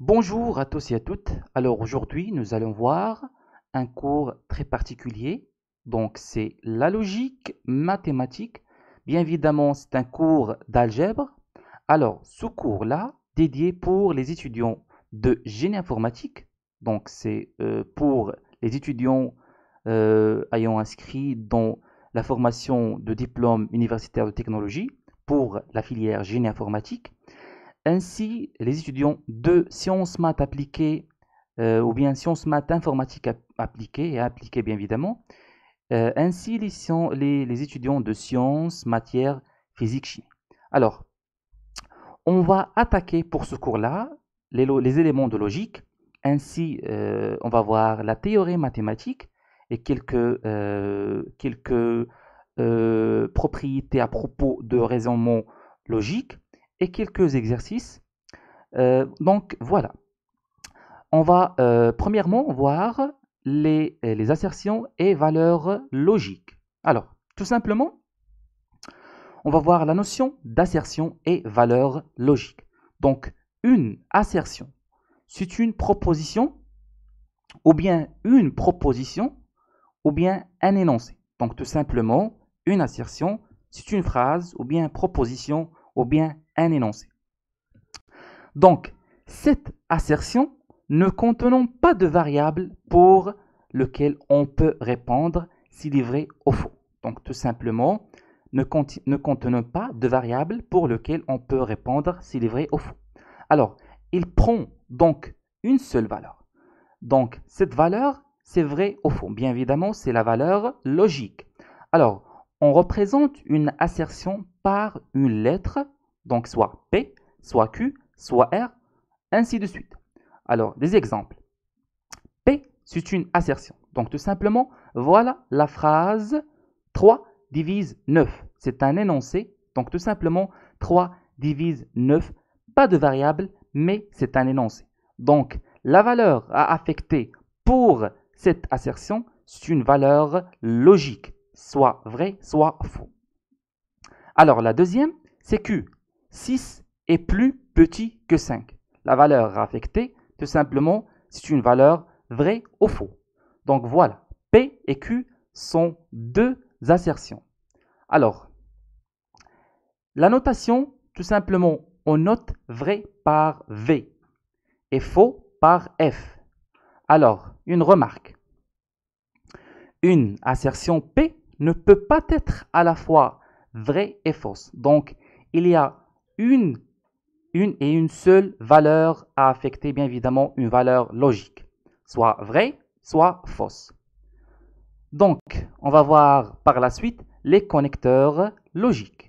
Bonjour à tous et à toutes. Alors aujourd'hui, nous allons voir un cours très particulier. Donc c'est la logique mathématique. Bien évidemment, c'est un cours d'algèbre. Alors ce cours-là, dédié pour les étudiants de génie informatique. Donc c'est euh, pour les étudiants euh, ayant inscrit dans la formation de diplôme universitaire de technologie pour la filière génie informatique. Ainsi, les étudiants de sciences maths appliquées euh, ou bien sciences maths informatiques appliquées et appliquées bien évidemment, euh, ainsi les, étudiants de sciences, matières, physique, chimie. Alors, on va attaquer pour ce cours-là les, éléments de logique. Ainsi, euh, on va voir la théorie mathématique et quelques, quelques propriétés à propos de raisonnement logique et quelques exercices. Euh, donc voilà. On va euh, premièrement voir euh, les, assertions et valeurs logiques. Alors, tout simplement, on va voir la notion d'assertion et valeur logique. Donc, une assertion, c'est une proposition ou bien une proposition ou bien un énoncé. Donc, tout simplement, une assertion, c'est une phrase ou bien proposition ou bien un énoncé. Donc, cette assertion ne contenant pas de variable pour lequel on peut répondre s'il est vrai ou faux. Donc, tout simplement, ne, ne contenant pas de variable pour lequel on peut répondre s'il est vrai ou faux. Alors, il prend donc une seule valeur. Donc, cette valeur, c'est vrai ou faux. Bien évidemment, c'est la valeur logique. Alors, on représente une assertion par une lettre, donc soit P, soit Q, soit R, ainsi de suite. Alors, des exemples. P, c'est une assertion. Donc, tout simplement, voilà la phrase 3 divise 9. C'est un énoncé. Donc, tout simplement, 3 divise 9, pas de variable, mais c'est un énoncé. Donc, la valeur à affecter pour cette assertion, c'est une valeur logique, soit vrai, soit faux. Alors la deuxième, c'est Q. 6 est plus petit que 5. La valeur affectée, tout simplement, c'est une valeur vraie ou faux. Donc voilà, P et Q sont deux assertions. Alors, la notation, tout simplement, on note vrai par V et faux par F. Alors, une remarque. Une assertion P ne peut pas être à la fois Vrai et fausse. Donc, il y a une, une et une seule valeur à affecter, bien évidemment, une valeur logique, soit vrai, soit fausse. Donc, on va voir par la suite les connecteurs logiques.